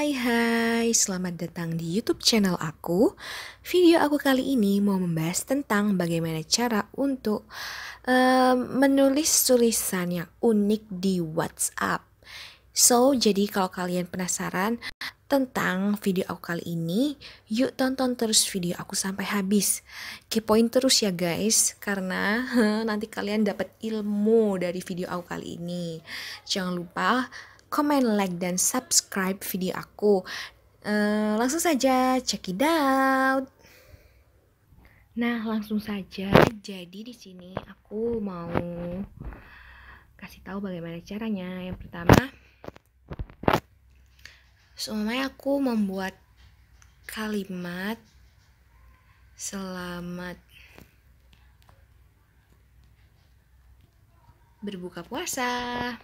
Hai hai, selamat datang di YouTube channel aku. Video aku kali ini mau membahas tentang bagaimana cara untuk uh, menulis tulisan yang unik di WhatsApp. So, jadi kalau kalian penasaran tentang video aku kali ini, yuk tonton terus video aku sampai habis. Kepoin terus ya guys, karena nanti kalian dapat ilmu dari video aku kali ini. Jangan lupa comment, like, dan subscribe video aku. Uh, langsung saja check it out. Nah, langsung saja. Jadi di sini aku mau kasih tahu bagaimana caranya. Yang pertama, semuanya aku membuat kalimat selamat berbuka puasa.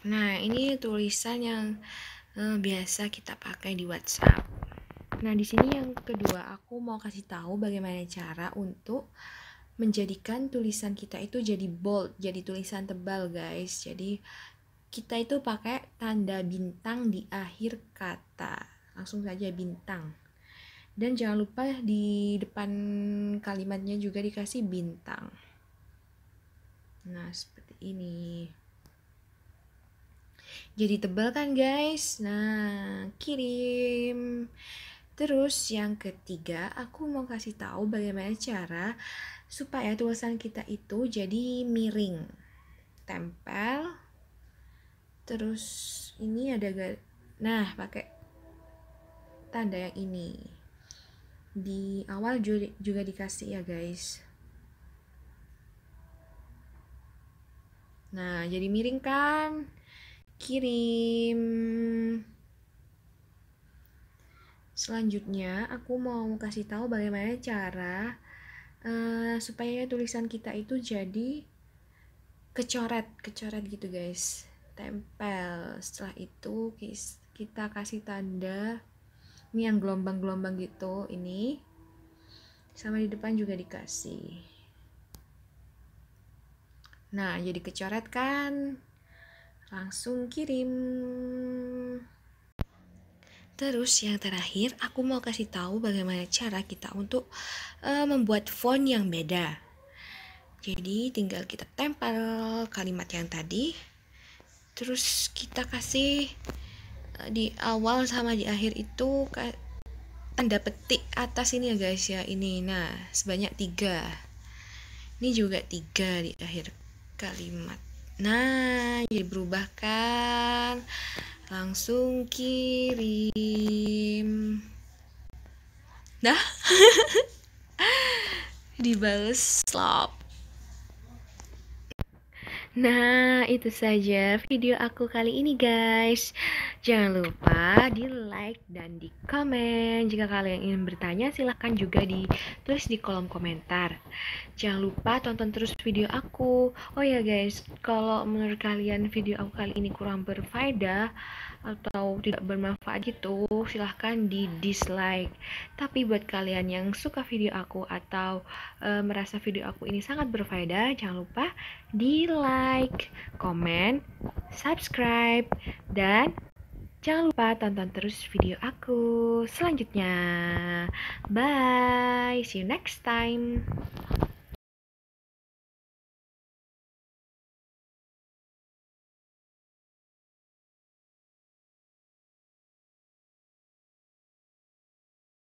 Nah, ini tulisan yang eh, biasa kita pakai di WhatsApp. Nah, di sini yang kedua aku mau kasih tahu bagaimana cara untuk menjadikan tulisan kita itu jadi bold, jadi tulisan tebal, guys. Jadi kita itu pakai tanda bintang di akhir kata. Langsung saja bintang. Dan jangan lupa di depan kalimatnya juga dikasih bintang. Nah, seperti ini jadi tebal kan guys nah kirim Terus yang ketiga, aku mau kasih tahu bagaimana cara supaya tulisan kita itu jadi miring. Tempel. Terus ini ada nah pakai tanda yang ini. Di awal juga dikasih ya, guys. Nah, jadi miring kan? kirim selanjutnya aku mau kasih tahu bagaimana cara uh, supaya tulisan kita itu jadi kecoret kecoret gitu guys tempel setelah itu kita kasih tanda ini yang gelombang-gelombang gitu ini sama di depan juga dikasih nah jadi kecoret kan langsung kirim Terus yang terakhir, aku mau kasih tahu bagaimana cara kita untuk uh, membuat font yang beda. Jadi tinggal kita tempel kalimat yang tadi, terus kita kasih eh, di awal sama di akhir itu tanda petik atas ini ya guys ya ini. Nah sebanyak tiga. Ini juga tiga di akhir kalimat. Nah, jadi ya berubah kan? Langsung kirim. Dah. Dibales slop. Nah, itu saja video aku kali ini guys. Jangan lupa di like dan di komen. Jika kalian ingin bertanya, silahkan juga ditulis di kolom komentar. Jangan lupa tonton terus video aku. Oh ya guys, kalau menurut kalian video aku kali ini kurang berfaedah atau tidak bermanfaat gitu, silahkan di dislike. Tapi buat kalian yang suka video aku atau e, merasa video aku ini sangat berfaedah, jangan lupa di like like, comment, subscribe, dan jangan lupa tonton terus video aku selanjutnya. Bye, see you next time.